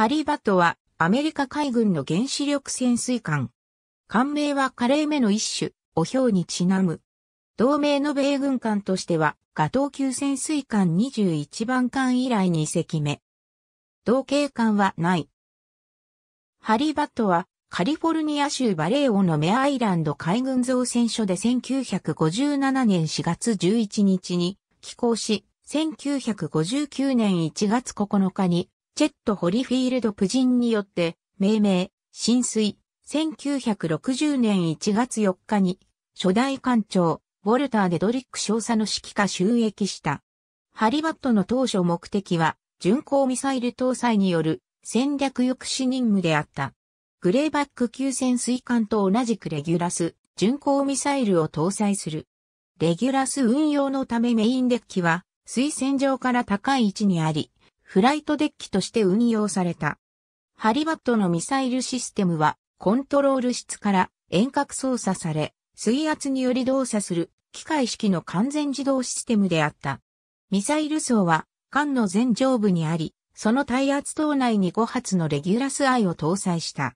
ハリバトはアメリカ海軍の原子力潜水艦。艦名はカレー目の一種、お表にちなむ。同盟の米軍艦としては、ガトー級潜水艦21番艦以来2隻目。同型艦はない。ハリバットはカリフォルニア州バレーオのメアイランド海軍造船所で1957年4月11日に寄港し、1959年1月9日にチェット・ホリフィールド夫人によって命名、浸水、1960年1月4日に、初代艦長、ウォルター・デドリック少佐の指揮下収益した。ハリバットの当初目的は、巡航ミサイル搭載による戦略抑止任務であった。グレーバック級潜水艦と同じくレギュラス、巡航ミサイルを搭載する。レギュラス運用のためメインデッキは、水線上から高い位置にあり、フライトデッキとして運用された。ハリバットのミサイルシステムは、コントロール室から遠隔操作され、水圧により動作する機械式の完全自動システムであった。ミサイル層は艦の前上部にあり、その耐圧塔内に5発のレギュラス I を搭載した。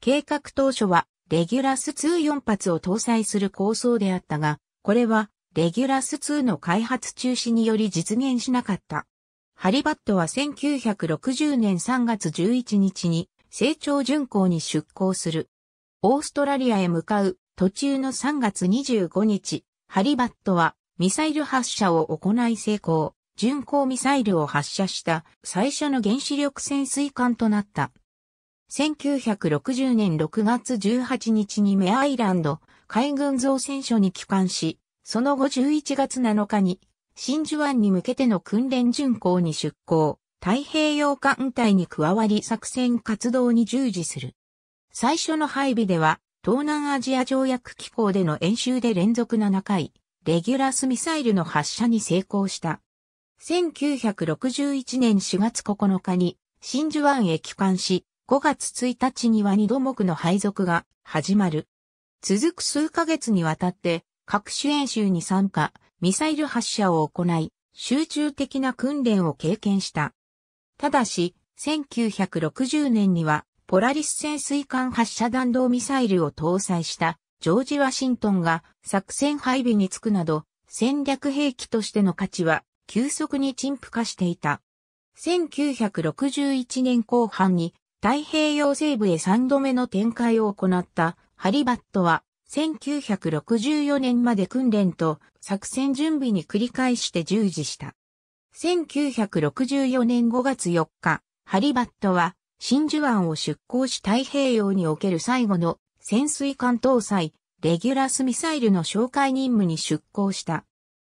計画当初はレギュラス24発を搭載する構想であったが、これはレギュラス2の開発中止により実現しなかった。ハリバットは1960年3月11日に成長巡航に出航する。オーストラリアへ向かう途中の3月25日、ハリバットはミサイル発射を行い成功、巡航ミサイルを発射した最初の原子力潜水艦となった。1960年6月18日にメアイランド海軍造船所に帰還し、その後11月7日に真珠湾に向けての訓練巡航に出航、太平洋艦隊に加わり作戦活動に従事する。最初の配備では、東南アジア条約機構での演習で連続7回、レギュラスミサイルの発射に成功した。1961年4月9日に真珠湾へ帰還し、5月1日には二度目の配属が始まる。続く数ヶ月にわたって各種演習に参加、ミサイル発射を行い、集中的な訓練を経験した。ただし、1960年には、ポラリス潜水艦発射弾道ミサイルを搭載したジョージ・ワシントンが作戦配備につくなど、戦略兵器としての価値は急速に陳腐化していた。1961年後半に太平洋西部へ3度目の展開を行ったハリバットは1964年まで訓練と作戦準備に繰り返して従事した。1964年5月4日、ハリバットは真珠湾を出港し太平洋における最後の潜水艦搭載、レギュラスミサイルの紹介任務に出港した。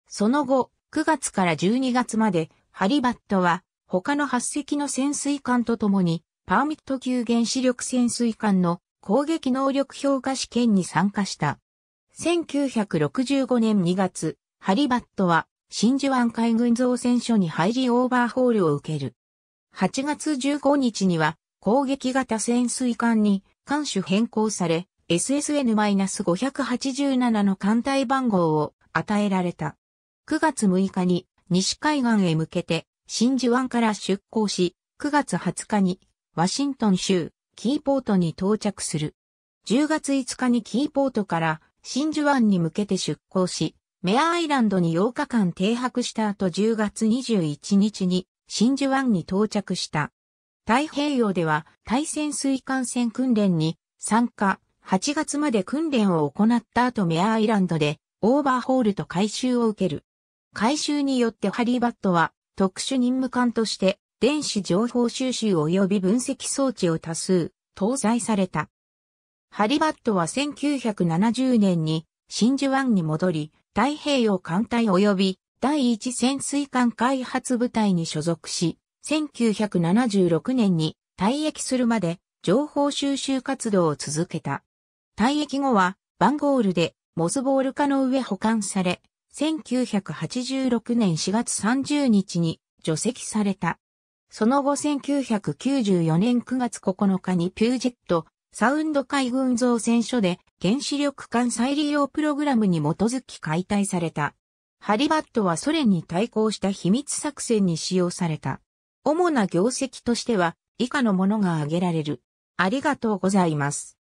その後、9月から12月まで、ハリバットは他の8隻の潜水艦とともに、パーミット級原子力潜水艦の攻撃能力評価試験に参加した。1965年2月、ハリバットは真珠湾海軍造船所に入りオーバーホールを受ける。8月15日には攻撃型潜水艦に艦首変更され、SSN-587 の艦隊番号を与えられた。9月6日に西海岸へ向けて真珠湾から出港し、9月20日にワシントン州キーポートに到着する。10月5日にキーポートから真珠湾に向けて出港し、メアアイランドに8日間停泊した後10月21日に真珠湾に到着した。太平洋では対潜水艦船訓練に参加、8月まで訓練を行った後メアアイランドでオーバーホールと回収を受ける。回収によってハリーバットは特殊任務艦として電子情報収集及び分析装置を多数搭載された。ハリバットは1970年に真珠湾に戻り、太平洋艦隊及び第一潜水艦開発部隊に所属し、1976年に退役するまで情報収集活動を続けた。退役後はバンゴールでモスボール化の上保管され、1986年4月30日に除籍された。その後1994年9月9日にピュージェット、サウンド海軍造船所で原子力艦再利用プログラムに基づき解体された。ハリバットはソ連に対抗した秘密作戦に使用された。主な業績としては以下のものが挙げられる。ありがとうございます。